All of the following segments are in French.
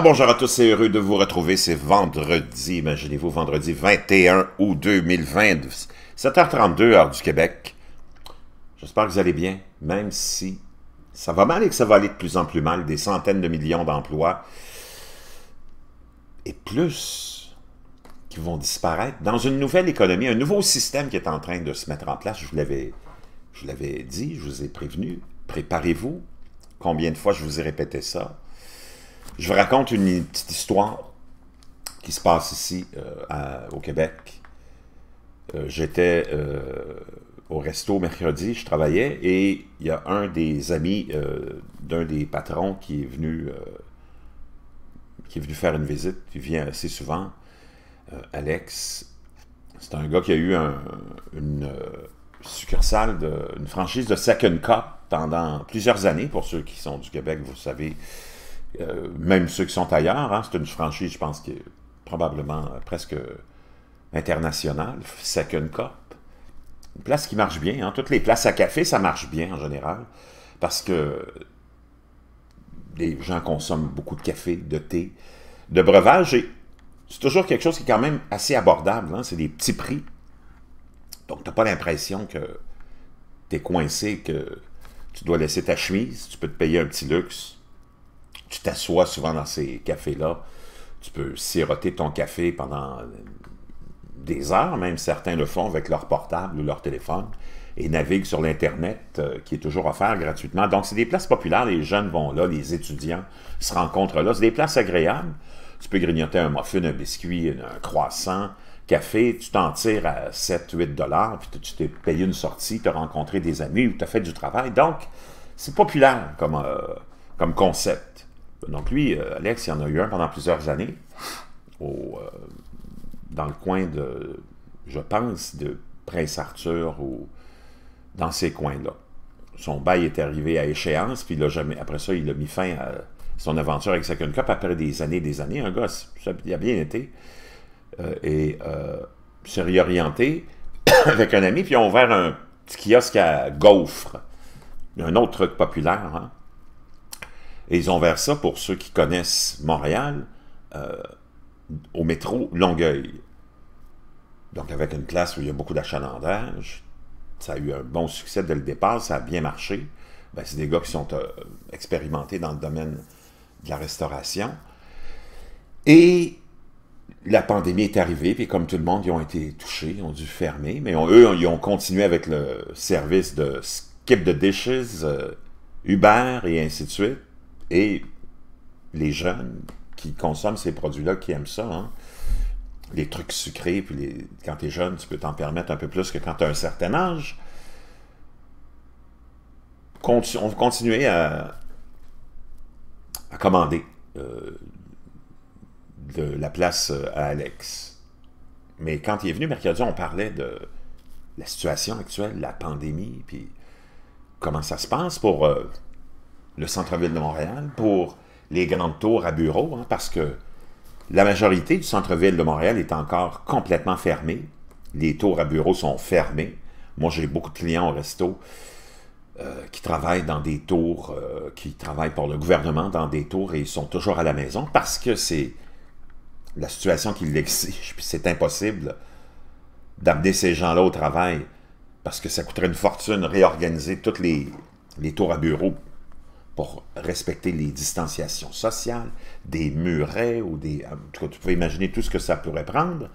bonjour à tous, c'est heureux de vous retrouver. C'est vendredi, imaginez-vous, vendredi 21 août 2020, 7h32 heure du Québec. J'espère que vous allez bien, même si ça va mal et que ça va aller de plus en plus mal, des centaines de millions d'emplois et plus qui vont disparaître dans une nouvelle économie, un nouveau système qui est en train de se mettre en place. Je l'avais, je l'avais dit, je vous ai prévenu, préparez-vous. Combien de fois je vous ai répété ça? Je vous raconte une petite histoire qui se passe ici euh, au Québec. Euh, j'étais euh, au resto mercredi, je travaillais et il y a un des amis d'un des patrons qui est venu qui est venu faire une visite, il vient assez souvent. Alex, c'est un gars qui a eu une succursale, de, une franchise de Second Cup pendant plusieurs années. Pour ceux qui sont du Québec, vous savez, euh, même ceux qui sont ailleurs, hein, c'est une franchise, je pense, qui est probablement euh, presque internationale, Second Cup. Une place qui marche bien. Hein. Toutes les places à café, ça marche bien en général, parce que les gens consomment beaucoup de café, de thé, de breuvage, et c'est toujours quelque chose qui est quand même assez abordable. Hein. C'est des petits prix. Donc, tu n'as pas l'impression que tu es coincé, que tu dois laisser ta chemise, tu peux te payer un petit luxe tu t'assois souvent dans ces cafés-là, tu peux siroter ton café pendant des heures, même certains le font avec leur portable ou leur téléphone, et naviguent sur l'Internet euh, qui est toujours offert gratuitement. Donc, c'est des places populaires, les jeunes vont là, les étudiants se rencontrent là. C'est des places agréables. Tu peux grignoter un muffin, un biscuit, un croissant, café, tu t'en tires à 7-8 dollars, puis tu t'es payé une sortie, tu as rencontré des amis ou tu as fait du travail. Donc, c'est populaire comme, euh, comme concept. Donc lui, euh, Alex, il y en a eu un pendant plusieurs années, euh, dans le coin de, je pense, de Prince Arthur ou dans ces coins-là. Son bail est arrivé à échéance, puis il jamais, après ça, il a mis fin à son aventure avec Second Cup après des années des années. Un gosse, il a bien été. Euh, et s'est réorienté avec un ami, puis ils ont ouvert un petit kiosque à gaufres. Un autre truc populaire, hein? ils ont vers ça, pour ceux qui connaissent Montréal, euh, au métro Longueuil. Donc avec une classe où il y a beaucoup d'achalandage, ça a eu un bon succès dès le départ, ça a bien marché. Ben, c'est des gars qui sont euh, expérimentés dans le domaine de la restauration. Et la pandémie est arrivée, puis comme tout le monde, ils ont été touchés, ils ont dû fermer, mais eux, ils ont continué avec le service de skip the dishes, euh, Uber et ainsi de suite. Et les jeunes qui consomment ces produits-là, qui aiment ça, hein, les trucs sucrés, puis les, quand tu es jeune, tu peux t'en permettre un peu plus que quand tu as un certain âge. on va continuer à, commander euh, de la place euh, à Alex. Mais quand il est venu mercredi, on parlait de la situation actuelle, la pandémie, puis comment ça se passe pour euh, le centre-ville de Montréal, pour les grandes tours à bureaux, hein, parce que la majorité du centre-ville de Montréal est encore complètement fermée. Les tours à bureaux sont fermées. Moi, j'ai beaucoup de clients au resto euh, qui travaillent dans des tours, euh, qui travaillent pour le gouvernement dans des tours et ils sont toujours à la maison parce que c'est la situation qui l'exige. Puis c'est impossible d'amener ces gens-là au travail parce que ça coûterait une fortune réorganiser toutes les, les tours à bureaux pour respecter les distanciations sociales, des murets ou des... En tout cas, tu peux imaginer tout ce que ça pourrait prendre.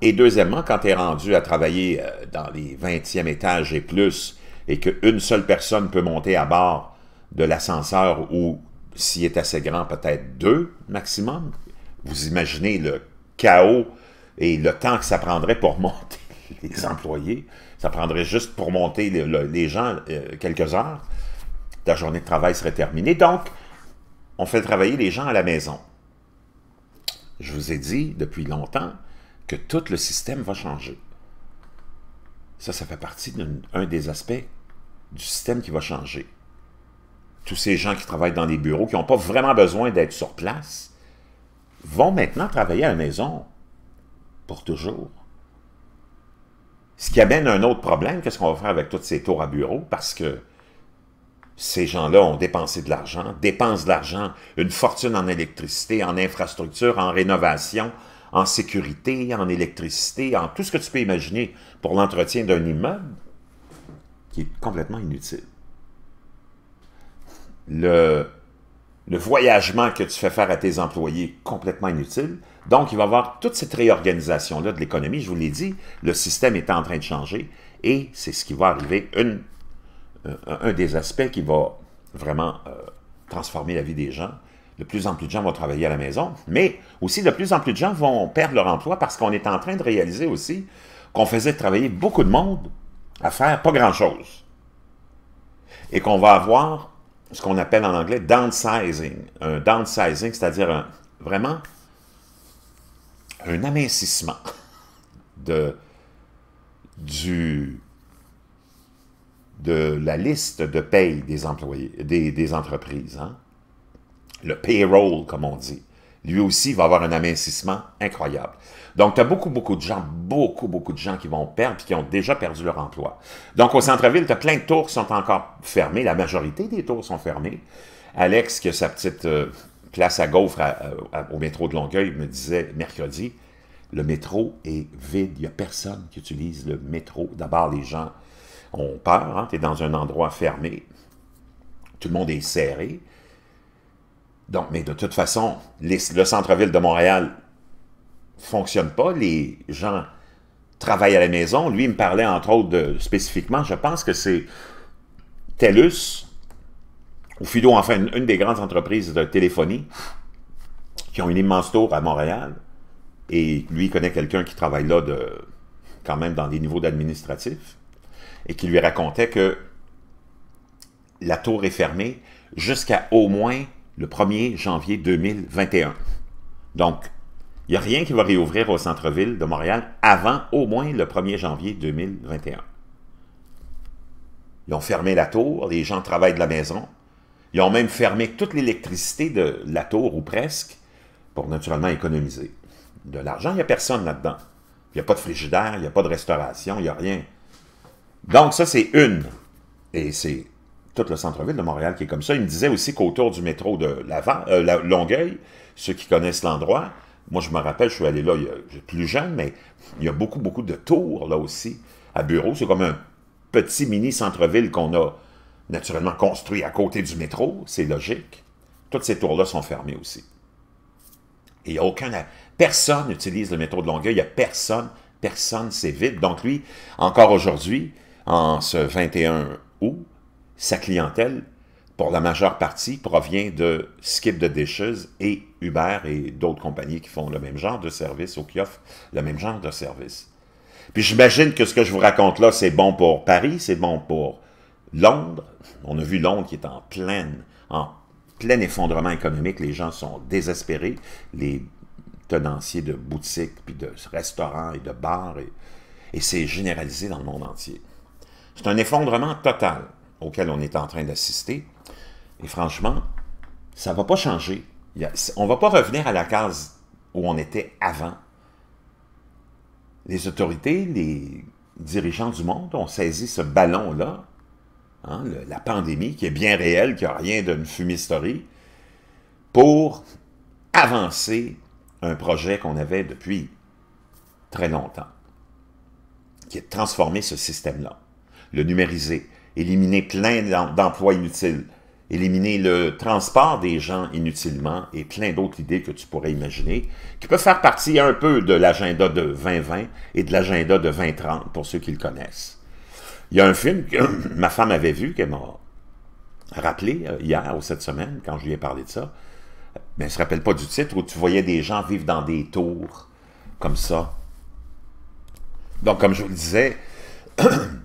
Et deuxièmement, quand tu es rendu à travailler euh, dans les 20e étages et plus, et qu'une seule personne peut monter à bord de l'ascenseur ou, s'il est assez grand, peut-être deux maximum, vous imaginez le chaos et le temps que ça prendrait pour monter les employés. Ça prendrait juste pour monter les gens euh, quelques heures ta journée de travail serait terminée. Donc, on fait travailler les gens à la maison. Je vous ai dit depuis longtemps que tout le système va changer. Ça, ça fait partie d'un des aspects du système qui va changer. Tous ces gens qui travaillent dans des bureaux, qui n'ont pas vraiment besoin d'être sur place, vont maintenant travailler à la maison pour toujours. Ce qui amène un autre problème, qu'est-ce qu'on va faire avec toutes ces tours à bureaux? Parce que ces gens-là ont dépensé de l'argent, dépensent de l'argent, une fortune en électricité, en infrastructure, en rénovation, en sécurité, en électricité, en tout ce que tu peux imaginer pour l'entretien d'un immeuble qui est complètement inutile. Le, le voyagement que tu fais faire à tes employés est complètement inutile. Donc, il va y avoir toute cette réorganisation-là de l'économie. Je vous l'ai dit, le système est en train de changer et c'est ce qui va arriver une euh, un des aspects qui va vraiment euh, transformer la vie des gens. De plus en plus de gens vont travailler à la maison, mais aussi de plus en plus de gens vont perdre leur emploi parce qu'on est en train de réaliser aussi qu'on faisait travailler beaucoup de monde à faire pas grand-chose. Et qu'on va avoir ce qu'on appelle en anglais downsizing. Un downsizing, c'est-à-dire vraiment un amincissement de, du, de la liste de paye des employés, des, entreprises. Hein. Le payroll, comme on dit. Lui aussi va avoir un amincissement incroyable. Donc, tu as beaucoup, beaucoup de gens, beaucoup, beaucoup de gens qui vont perdre et qui ont déjà perdu leur emploi. Donc, au centre-ville, tu as plein de tours qui sont encore fermés. La majorité des tours sont fermés. Alex, qui a sa petite euh, place à gaufre au métro de Longueuil, me disait mercredi, le métro est vide. Il n'y a personne qui utilise le métro. D'abord, les gens on part, hein. tu es dans un endroit fermé, tout le monde est serré. Donc, mais de toute façon, le centre-ville de Montréal fonctionne pas, les gens travaillent à la maison. Lui, il me parlait entre autres spécifiquement, je pense que c'est TELUS, ou Fido, enfin une, des grandes entreprises de téléphonie, qui ont une immense tour à Montréal. Et lui, il connaît quelqu'un qui travaille là de, quand même dans des niveaux d'administratif et qui lui racontait que la tour est fermée jusqu'à au moins le 1er janvier 2021. Donc, il n'y a rien qui va réouvrir au centre-ville de Montréal avant au moins le 1er janvier 2021. Ils ont fermé la tour, les gens travaillent de la maison. Ils ont même fermé toute l'électricité de la tour, ou presque, pour naturellement économiser. De l'argent, il n'y a personne là-dedans. Il n'y a pas de frigidaire, il n'y a pas de restauration, il n'y a rien. Donc, ça, c'est une. Et c'est tout le centre-ville de Montréal qui est comme ça. Il me disait aussi qu'autour du métro de euh, Longueuil, ceux qui connaissent l'endroit, moi, je me rappelle, je suis allé là il plus jeune, mais il y a beaucoup, beaucoup de tours là aussi. À Bureau, c'est comme un petit mini centre-ville qu'on a naturellement construit à côté du métro. C'est logique. Toutes ces tours-là sont fermées aussi. Et il n'y a aucun... Personne n'utilise le métro de Longueuil. Il n'y a personne. Personne. C'est vide. Donc lui, encore aujourd'hui, en ce 21 août, sa clientèle, pour la majeure partie, provient de Skip the Dishes et Uber et d'autres compagnies qui font le même genre de service ou qui offrent le même genre de service. Puis j'imagine que ce que je vous raconte là, c'est bon pour Paris, c'est bon pour Londres. On a vu Londres qui est en pleine, en plein effondrement économique. Les gens sont désespérés. Les tenanciers de boutiques, puis de restaurants et de bars. et c'est généralisé dans le monde entier. C'est un effondrement total auquel on est en train d'assister. Et franchement, ça ne va pas changer. On ne va pas revenir à la case où on était avant. Les autorités, les dirigeants du monde ont saisi ce ballon-là, hein, la pandémie qui est bien réelle, qui n'a rien d'une fumisterie, pour avancer un projet qu'on avait depuis très longtemps, qui est de transformer ce système-là le numériser, éliminer plein d'emplois inutiles, éliminer le transport des gens inutilement et plein d'autres idées que tu pourrais imaginer, qui peuvent faire partie un peu de l'agenda de 2020 et de l'agenda de 2030, pour ceux qui le connaissent. Il y a un film que ma femme avait vu, qu'elle m'a rappelé euh, hier ou cette semaine, quand je lui ai parlé de ça, mais ben, elle ne se rappelle pas du titre, où tu voyais des gens vivre dans des tours, comme ça. Donc, comme je vous le disais,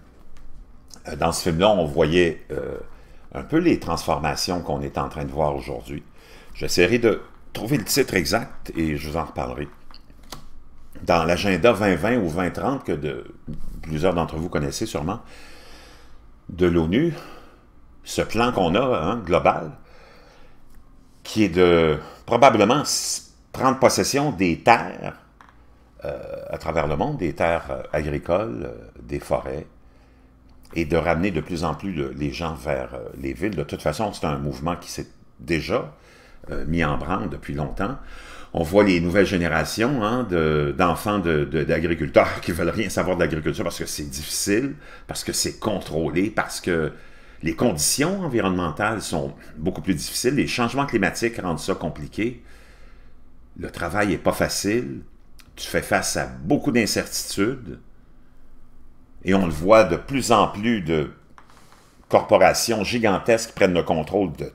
Euh, dans ce film-là, on voyait euh, un peu les transformations qu'on est en train de voir aujourd'hui. J'essaierai de trouver le titre exact et je vous en reparlerai. Dans l'agenda 2020 ou 2030 que plusieurs d'entre vous connaissez sûrement, de l'ONU, ce plan qu'on a, hein, global, qui est de probablement prendre possession des terres euh, à travers le monde, des terres agricoles, des forêts, et de ramener de plus en plus les gens vers euh, les villes. De toute façon, c'est un mouvement qui s'est déjà euh, mis en branle depuis longtemps. On voit les nouvelles générations hein, d'enfants de, d'agriculteurs qui veulent rien savoir de l'agriculture parce que c'est difficile, parce que c'est contrôlé, parce que les conditions environnementales sont beaucoup plus difficiles, les changements climatiques rendent ça compliqué, le travail n'est pas facile, tu fais face à beaucoup d'incertitudes, et on le voit de plus en plus de corporations gigantesques prennent le contrôle de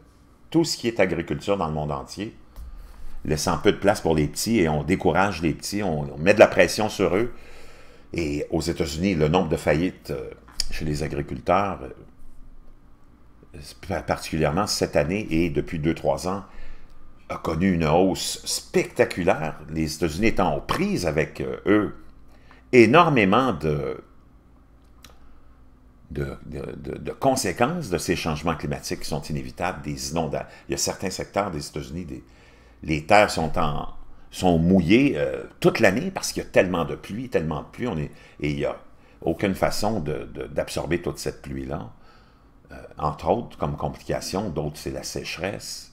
tout ce qui est agriculture dans le monde entier, laissant peu de place pour les petits et on décourage les petits, on, met de la pression sur eux. Et aux États-Unis, le nombre de faillites euh, chez les agriculteurs, euh, particulièrement cette année et depuis 2-3 ans, a connu une hausse spectaculaire, les États-Unis étant aux prises avec euh, eux, énormément de de, conséquences de ces changements climatiques qui sont inévitables, des inondations. Il y a certains secteurs des États-Unis, les terres sont, en, sont mouillées euh, toute l'année parce qu'il y a tellement de pluie, tellement de pluie, on est, et il n'y a aucune façon d'absorber toute cette pluie-là. Euh, entre autres, comme complication, d'autres, c'est la sécheresse.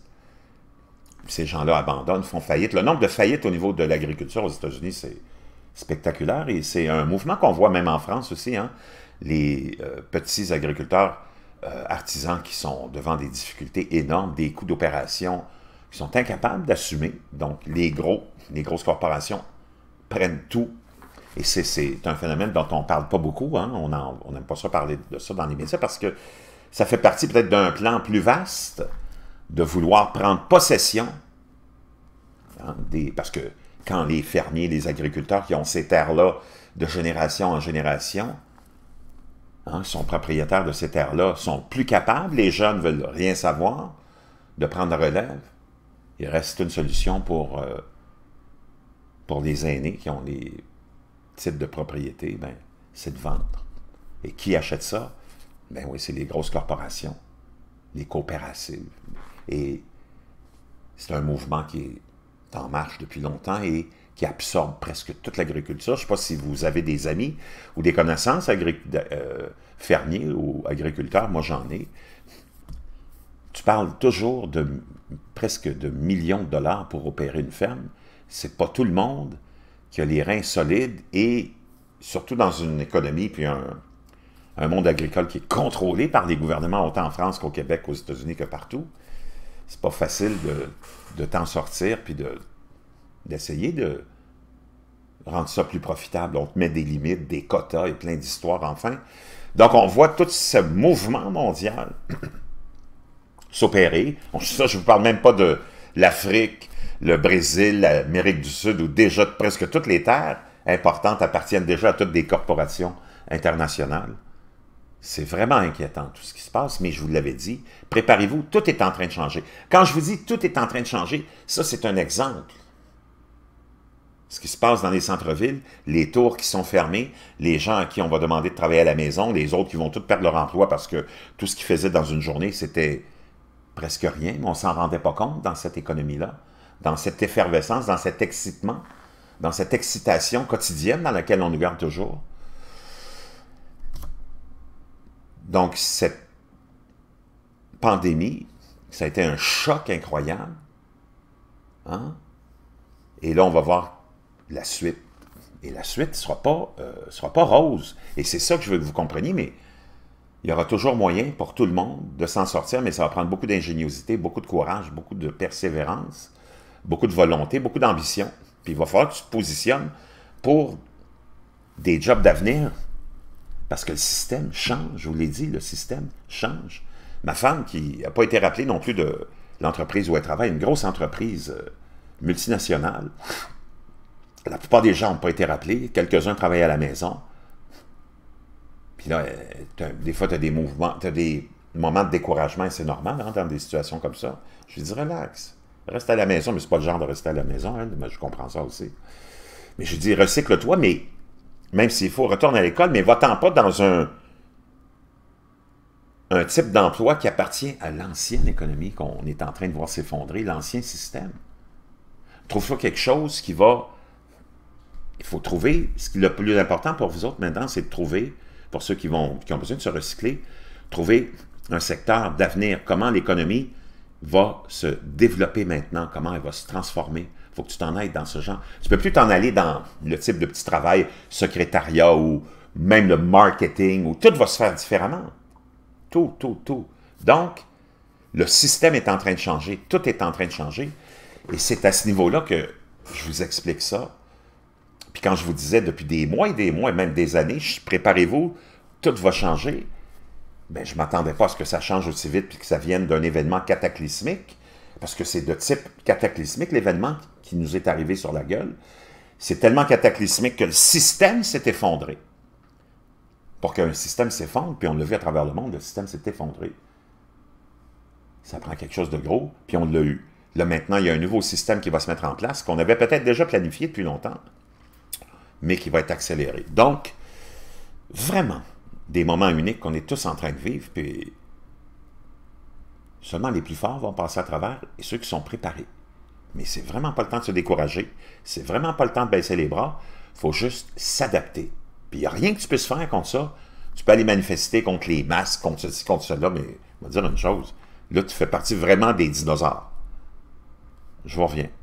Ces gens-là abandonnent, font faillite. Le nombre de faillites au niveau de l'agriculture aux États-Unis, c'est spectaculaire et c'est un mouvement qu'on voit même en France aussi. Hein? Les euh, petits agriculteurs euh, artisans qui sont devant des difficultés énormes, des coûts d'opération qui sont incapables d'assumer. Donc les gros, les grosses corporations prennent tout. Et c'est un phénomène dont on ne parle pas beaucoup. Hein. On n'aime pas ça parler de ça dans les médias parce que ça fait partie peut-être d'un plan plus vaste de vouloir prendre possession. Hein, des, parce que quand les fermiers, les agriculteurs qui ont ces terres-là de génération en génération, hein, sont propriétaires de ces terres-là, sont plus capables, les jeunes veulent rien savoir, de prendre la relève. Il reste une solution pour, euh, pour les aînés qui ont les types de propriétés, ben, c'est de vendre. Et qui achète ça? Ben oui, c'est les grosses corporations, les coopératives. Et c'est un mouvement qui est en marche depuis longtemps et qui absorbe presque toute l'agriculture. Je ne sais pas si vous avez des amis ou des connaissances euh, fermiers ou agriculteurs. Moi, j'en ai. Tu parles toujours de presque de millions de dollars pour opérer une ferme. C'est pas tout le monde qui a les reins solides et surtout dans une économie puis un, monde agricole qui est contrôlé par les gouvernements, autant en France qu'au Québec, aux États-Unis que partout. C'est pas facile de de t'en sortir, puis d'essayer de, rendre ça plus profitable. On te met des limites, des quotas et plein d'histoires, enfin. Donc, on voit tout ce mouvement mondial s'opérer. Ça, je ne vous parle même pas de l'Afrique, le Brésil, l'Amérique du Sud, où déjà presque toutes les terres importantes appartiennent déjà à toutes des corporations internationales. C'est vraiment inquiétant tout ce qui se passe, mais je vous l'avais dit, préparez-vous, tout est en train de changer. Quand je vous dis tout est en train de changer, ça c'est un exemple. Ce qui se passe dans les centres-villes, les tours qui sont fermées, les gens à qui on va demander de travailler à la maison, les autres qui vont tous perdre leur emploi parce que tout ce qu'ils faisaient dans une journée, c'était presque rien, mais on s'en rendait pas compte dans cette économie-là, dans cette effervescence, dans cet excitement, dans cette excitation quotidienne dans laquelle on nous garde toujours. Donc, cette pandémie, ça a été un choc incroyable. Hein? Et là, on va voir la suite. Et la suite ne sera, pas, euh, sera pas rose. Et c'est ça que je veux que vous compreniez, mais il y aura toujours moyen pour tout le monde de s'en sortir, mais ça va prendre beaucoup d'ingéniosité, beaucoup de courage, beaucoup de persévérance, beaucoup de volonté, beaucoup d'ambition. Puis il va falloir que tu te positionnes pour des jobs d'avenir parce que le système change, je vous l'ai dit, le système change. Ma femme, qui n'a pas été rappelée non plus de l'entreprise où elle travaille, une grosse entreprise euh, multinationale, la plupart des gens n'ont pas été rappelés, quelques-uns travaillent à la maison. Puis là, des fois, tu as des mouvements, tu des moments de découragement, c'est normal en hein, dans des situations comme ça. Je lui dis, relax, reste à la maison, mais ce n'est pas le genre de rester à la maison, hein, mais je comprends ça aussi. Mais je lui dis, recycle-toi, mais même s'il faut, retourner à l'école, mais va-t'en pas dans un, un type d'emploi qui appartient à l'ancienne économie qu'on est en train de voir s'effondrer, l'ancien système. Trouve-toi quelque chose qui va... Il faut trouver... Ce qui est le plus important pour vous autres maintenant, c'est de trouver, pour ceux qui, vont, qui ont besoin de se recycler, trouver un secteur d'avenir, comment l'économie va se développer maintenant, comment elle va se transformer, faut que tu t'en ailles dans ce genre. Tu peux plus t'en aller dans le type de petit travail, secrétariat ou même le marketing, où tout va se faire différemment. Tout, tout, tout. Donc, le système est en train de changer, tout est en train de changer. Et c'est à ce niveau-là que je vous explique ça. Puis quand je vous disais depuis des mois et des mois, même des années, préparez-vous, tout va changer. Mais ben, je ne m'attendais pas à ce que ça change aussi vite puis que ça vienne d'un événement cataclysmique, parce que c'est de type cataclysmique l'événement qui nous est arrivé sur la gueule, c'est tellement cataclysmique que le système s'est effondré. Pour qu'un système s'effondre, puis on l'a vu à travers le monde, le système s'est effondré. Ça prend quelque chose de gros, puis on l'a eu. Là, maintenant, il y a un nouveau système qui va se mettre en place, qu'on avait peut-être déjà planifié depuis longtemps, mais qui va être accéléré. Donc, vraiment, des moments uniques qu'on est tous en train de vivre, puis seulement les plus forts vont passer à travers et ceux qui sont préparés. Mais c'est vraiment pas le temps de se décourager. C'est vraiment pas le temps de baisser les bras. faut juste s'adapter. Puis il n'y a rien que tu puisses faire contre ça. Tu peux aller manifester contre les masques, contre ceci, contre cela, mais on va dire une chose. Là, tu fais partie vraiment des dinosaures. Je vous reviens.